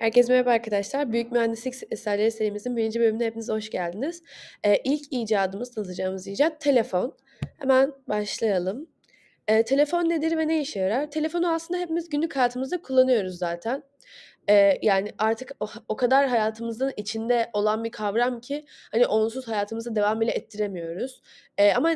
Herkese merhaba arkadaşlar. Büyük Mühendislik Eserleri serimizin birinci bölümüne hepiniz hoş geldiniz. Ee, ilk icadımız, tanıtacağımız icat telefon. Hemen başlayalım. Ee, telefon nedir ve ne işe yarar? Telefonu aslında hepimiz günlük hayatımızda kullanıyoruz zaten. Ee, yani artık o, o kadar hayatımızın içinde olan bir kavram ki hani onsuz hayatımızı devam bile ettiremiyoruz. Ee, ama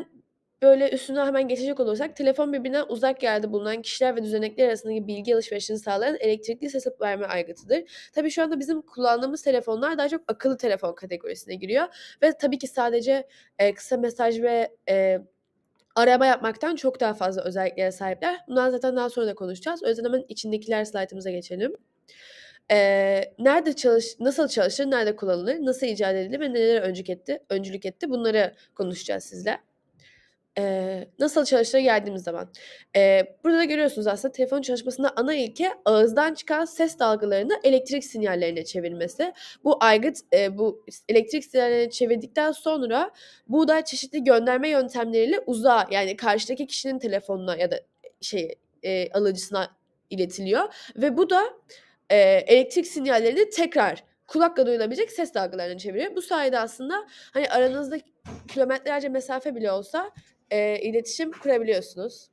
Böyle üstüne hemen geçecek olursak telefon birbirine uzak yerde bulunan kişiler ve düzenekler arasındaki bilgi alışverişini sağlayan elektrikli ses verme aygıtıdır. Tabii şu anda bizim kullandığımız telefonlar daha çok akıllı telefon kategorisine giriyor ve tabii ki sadece e, kısa mesaj ve e, arama yapmaktan çok daha fazla özelliklere sahipler. Bundan zaten daha sonra da konuşacağız. O yüzden hemen içindekiler slaytımıza geçelim. Ee, nerede çalış, nasıl çalışır, nerede kullanılır, nasıl icat edilir ve neler öncülük etti, öncülük etti bunları konuşacağız sizle. Ee, nasıl çalıştıra geldiğimiz zaman. Ee, burada da görüyorsunuz aslında telefon çalışmasında ana ilke ağızdan çıkan ses dalgalarını elektrik sinyallerine çevirmesi. Bu aygıt e, bu elektrik sinyallerine çevirdikten sonra bu da çeşitli gönderme yöntemleriyle uzağa yani karşıdaki kişinin telefonuna ya da şey e, alıcısına iletiliyor ve bu da e, elektrik sinyallerini tekrar kulakla duyulabilecek ses dalgalarına çeviriyor. Bu sayede aslında hani aranızda kilometrelerce mesafe bile olsa e, iletişim kurabiliyorsunuz.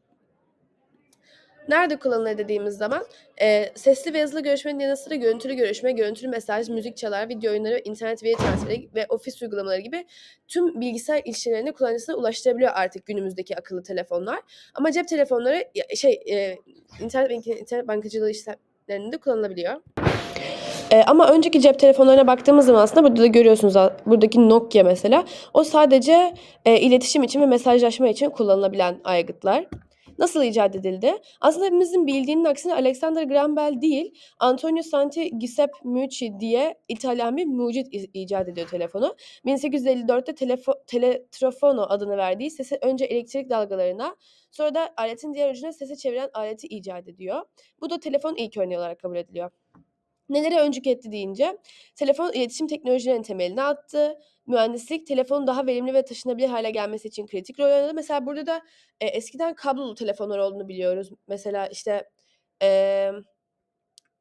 Nerede kullanılır dediğimiz zaman e, sesli ve yazılı görüşmenin yanı sıra görüntülü görüşme, görüntülü mesaj, müzik çalar, video oyunları, internet veri transferi ve ofis uygulamaları gibi tüm bilgisayar ilişkilerini kullanıcısına ulaştırabiliyor artık günümüzdeki akıllı telefonlar. Ama cep telefonları şey e, internet, internet bankacılığı işlemlerinde kullanılabiliyor. E, ama önceki cep telefonlarına baktığımız zaman aslında burada da görüyorsunuz buradaki Nokia mesela. O sadece e, iletişim için ve mesajlaşma için kullanılabilen aygıtlar. Nasıl icat edildi? Aslında hepimizin bildiğinin aksine Alexander Graham Bell değil, Antonio Santi Giuseppe Mucci diye İtalyan bir mucit icat ediyor telefonu. 1854'te telefo, teletrofono adını verdiği sesi önce elektrik dalgalarına, sonra da aletin diğer ucuna sese çeviren aleti icat ediyor. Bu da telefon ilk örneği olarak kabul ediliyor. Neleri öncük etti deyince telefon iletişim teknolojilerinin temelini attı. Mühendislik telefonun daha verimli ve taşınabilir hale gelmesi için kritik rol oynadı. Mesela burada da e, eskiden kablolu telefonlar olduğunu biliyoruz. Mesela işte e,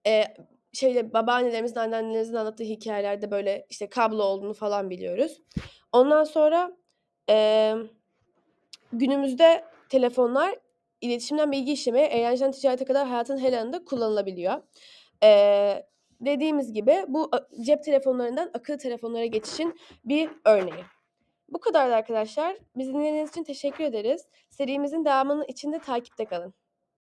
e, şeyle babaannelerimizin, anneannelerimizin anlattığı hikayelerde böyle işte kablo olduğunu falan biliyoruz. Ondan sonra e, günümüzde telefonlar iletişimden bilgi işlemeye, eğlenceden ticarete kadar hayatın her anında kullanılabiliyor. E, dediğimiz gibi bu cep telefonlarından akıllı telefonlara geçişin bir örneği. Bu kadardı arkadaşlar. Bizi dinlediğiniz için teşekkür ederiz. Serimizin devamının içinde takipte kalın.